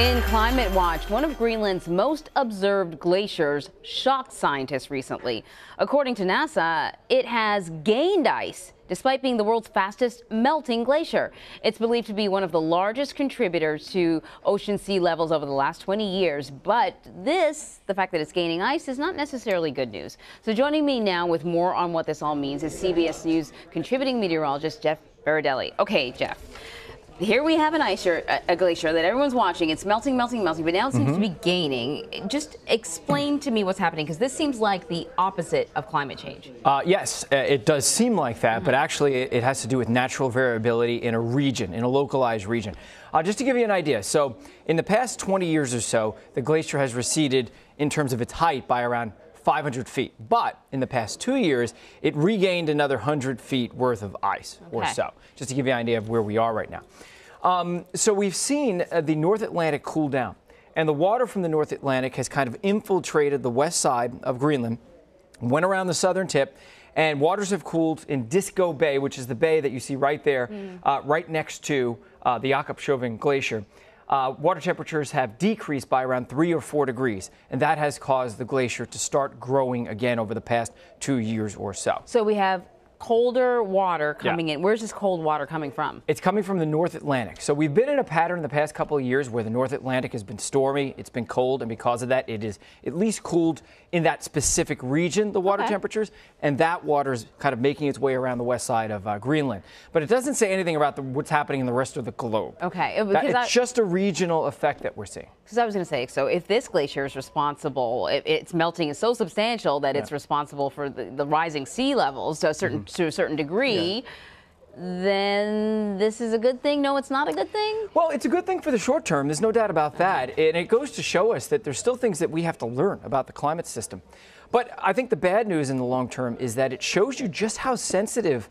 In Climate Watch, one of Greenland's most observed glaciers shocked scientists recently. According to NASA, it has gained ice despite being the world's fastest melting glacier. It's believed to be one of the largest contributors to ocean sea levels over the last 20 years. But this, the fact that it's gaining ice, is not necessarily good news. So joining me now with more on what this all means is CBS News contributing meteorologist Jeff Berardelli. Okay, Jeff here we have an ice or, a glacier that everyone's watching. It's melting, melting, melting, but now it seems mm -hmm. to be mm-hmm. gaining. Just explain to me what's happening because this seems like the opposite of climate change. Uh, yes, uh, it does seem like that, mm -hmm. but actually it has to do with natural variability in a region, in a localized region. Uh, just to give you an idea, so in the past 20 years or so, the glacier has receded in terms of its height by around 500 feet. But in the past two years, it regained another 100 feet worth of ice okay. or so, just to give you an idea of where we are right now. Um, so we've seen uh, the North Atlantic cool down, and the water from the North Atlantic has kind of infiltrated the west side of Greenland, went around the southern tip, and waters have cooled in Disco Bay, which is the bay that you see right there, mm. uh, right next to uh, the Jakobshovin Glacier. Uh, water temperatures have decreased by around three or four degrees, and that has caused the glacier to start growing again over the past two years or so. So we have colder water coming yeah. in. Where's this cold water coming from? It's coming from the North Atlantic. So we've been in a pattern in the past couple of years where the North Atlantic has been stormy, it's been cold, and because of that, it is at least cooled in that specific region, the water okay. temperatures, and that water is kind of making its way around the west side of uh, Greenland. But it doesn't say anything about the, what's happening in the rest of the globe. Okay. That, it's I, just a regional effect that we're seeing. Because I was going to say, so if this glacier is responsible, it, it's melting is so substantial that yeah. it's responsible for the, the rising sea levels So certain mm -hmm to a certain degree. Yeah then this is a good thing. No, it's not a good thing. Well, it's a good thing for the short term. There's no doubt about that. And it goes to show us that there's still things that we have to learn about the climate system. But I think the bad news in the long term is that it shows you just how sensitive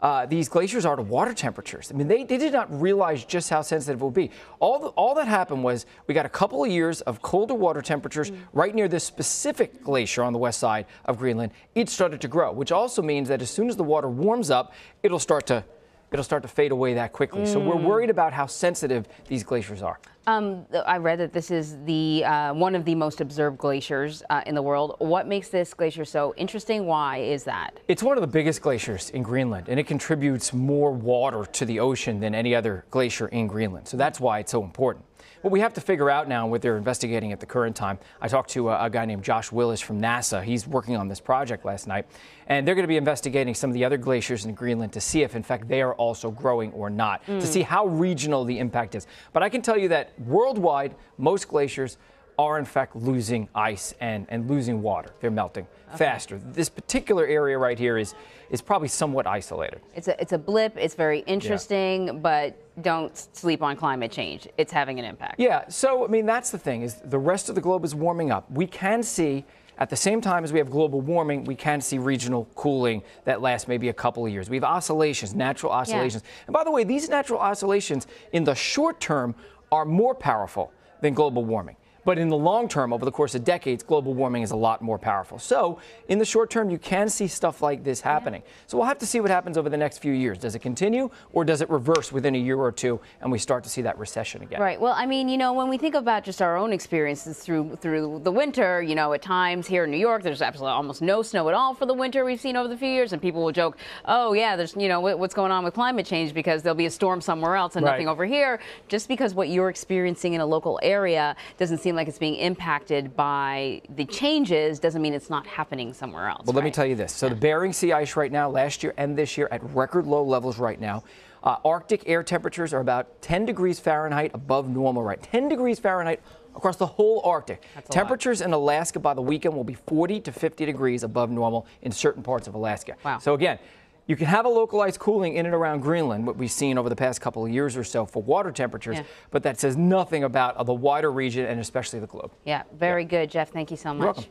uh, these glaciers are to water temperatures. I mean, they, they did not realize just how sensitive it would be. All, the, all that happened was we got a couple of years of colder water temperatures mm. right near this specific glacier on the west side of Greenland. It started to grow, which also means that as soon as the water warms up, it'll start to it'll start to fade away that quickly. Mm. So we're mm. worried about how sensitive these glaciers are. Um, I read that this is the uh, one of the most observed glaciers uh, in the world. What makes this glacier so interesting? Why is that? It's one of the biggest glaciers in Greenland, and it contributes more water to the ocean than any other glacier in Greenland. So that's why it's so important. What we have to figure out now, what they're investigating at the current time, I talked to a, uh, a guy named Josh Willis from NASA. He's working on this project last night, and they're going to be investigating some of the other glaciers in Greenland to see if, in fact, they are also growing or not, mm. to see how regional the impact is. But I can tell you that worldwide, most glaciers are in fact losing ice and, and losing water. They're melting okay. faster. This particular area right here is is probably somewhat isolated. It's a it's a blip. It's very interesting, yeah. but don't sleep on climate change. It's having an impact. Yeah. So I mean that's the thing is the rest of the globe is warming up. We can see at the same time as we have global warming, we can see regional cooling that lasts maybe a couple of years. We have oscillations, natural oscillations. Yeah. And by the way, these natural oscillations in the short term are more powerful than global warming. But in the long term, over the course of decades, global warming is a lot more powerful. So in the short term, you can see stuff like this happening. Yeah. So we'll have to see what happens over the next few years. Does it continue or does it reverse within a year or two and we start to see that recession again? Right. Well, I mean, you know, when we think about just our own experiences through through the winter, you know, at times here in New York, there's absolutely almost no snow at all for the winter we've seen over the few years. And people will joke, oh, yeah, there's, you know, what's going on with climate change because there'll be a storm somewhere else and right. nothing over here. Just because what you're experiencing in a local area doesn't seem like it's being impacted by the changes doesn't mean it's not happening somewhere else. Well, right? let me tell you this. So yeah. the Bering Sea ice right now, last year and this year, at record low levels right now. Uh, Arctic air temperatures are about 10 degrees Fahrenheit above normal, right? 10 degrees Fahrenheit across the whole Arctic. Temperatures lot. in Alaska by the weekend will be 40 to 50 degrees above normal in certain parts of Alaska. Wow. So again, you can have a localized cooling in and around Greenland, what we've seen over the past couple of years or so for water temperatures, yeah. but that says nothing about the wider region and especially the globe. Yeah, very yeah. good, Jeff. Thank you so much.